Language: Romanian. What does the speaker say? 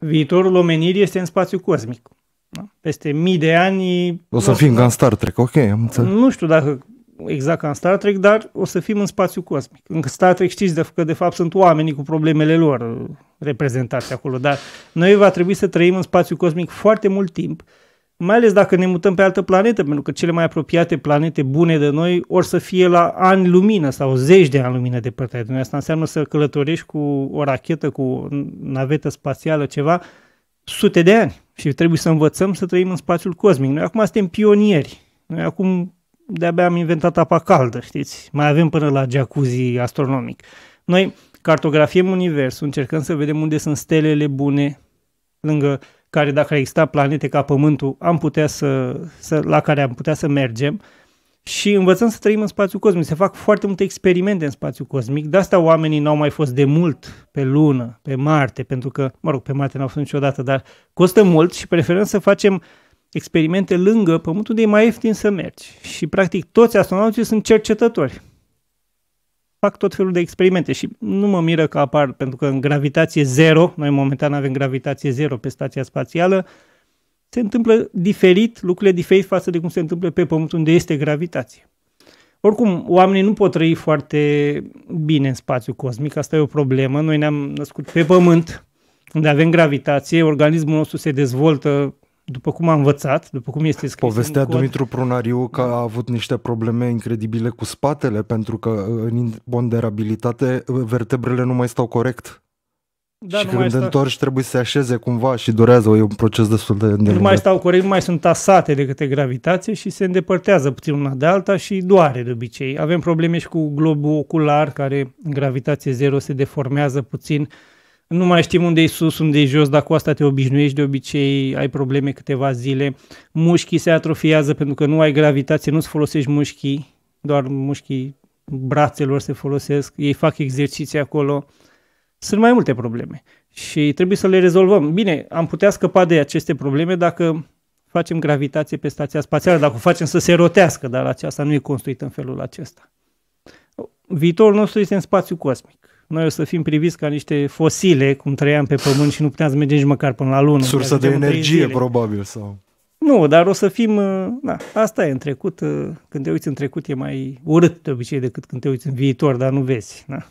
viitorul omenirii este în spațiu cosmic. Da? Peste mii de ani... O să fim ca în Star Trek, ok, am înțeles. Nu știu dacă exact ca în Star Trek, dar o să fim în spațiu cosmic. În Star Trek știți de, că de fapt sunt oamenii cu problemele lor reprezentați acolo, dar noi va trebui să trăim în spațiu cosmic foarte mult timp mai ales dacă ne mutăm pe altă planetă, pentru că cele mai apropiate planete bune de noi or să fie la ani lumină sau zeci de ani lumină de de noi. Asta înseamnă să călătorești cu o rachetă, cu o navetă spațială, ceva, sute de ani. Și trebuie să învățăm să trăim în spațiul cosmic. Noi acum suntem pionieri. Noi acum de-abia am inventat apa caldă, știți? Mai avem până la jacuzzi astronomic. Noi cartografiem universul, încercăm să vedem unde sunt stelele bune lângă uh, care dacă ar exista planete ca Pământul, am putea să, să, la care am putea să mergem și învățăm să trăim în spațiu cosmic. Se fac foarte multe experimente în spațiu cosmic. De asta oamenii n-au mai fost de mult pe Lună, pe Marte, pentru că, mă rog, pe Marte n-au fost niciodată, dar costă mult și preferăm să facem experimente lângă Pământul unde e mai ieftin să mergi. Și, practic, toți astronauții sunt cercetători fac tot felul de experimente și nu mă miră că apar, pentru că în gravitație zero, noi momentan avem gravitație zero pe stația spațială, se întâmplă diferit, lucrurile diferit față de cum se întâmplă pe Pământ, unde este gravitație. Oricum, oamenii nu pot trăi foarte bine în spațiu cosmic, asta e o problemă. Noi ne-am născut pe Pământ, unde avem gravitație, organismul nostru se dezvoltă după cum am învățat, după cum este scris Povestea în cod, Dumitru Prunariu că da. a avut niște probleme incredibile cu spatele, pentru că în ponderabilitate vertebrele nu mai stau corect. Da, și nu când stau... întorci trebuie să se așeze cumva și durează, e un proces destul de îndelungat. Nu mai stau corect, nu mai sunt tasate de către gravitație și se îndepărtează puțin una de alta și doare de obicei. Avem probleme și cu globul ocular, care în gravitație zero se deformează puțin, nu mai știm unde e sus, unde e jos, dacă cu asta te obișnuiești, de obicei ai probleme câteva zile, mușchii se atrofiază pentru că nu ai gravitație, nu-ți folosești mușchii, doar mușchii brațelor se folosesc, ei fac exerciții acolo. Sunt mai multe probleme și trebuie să le rezolvăm. Bine, am putea scăpa de aceste probleme dacă facem gravitație pe stația spațială, dacă o facem să se rotească, dar aceasta nu e construită în felul acesta. Viitorul nostru este în spațiu cosmic noi o să fim priviți ca niște fosile, cum trăiam pe pământ și nu puteam să mergem nici măcar până la lună. Sursă de energie, probabil, sau... Nu, dar o să fim... Uh, da, asta e în trecut. Uh, când te uiți în trecut e mai urât de obicei decât când te uiți în viitor, dar nu vezi. Da.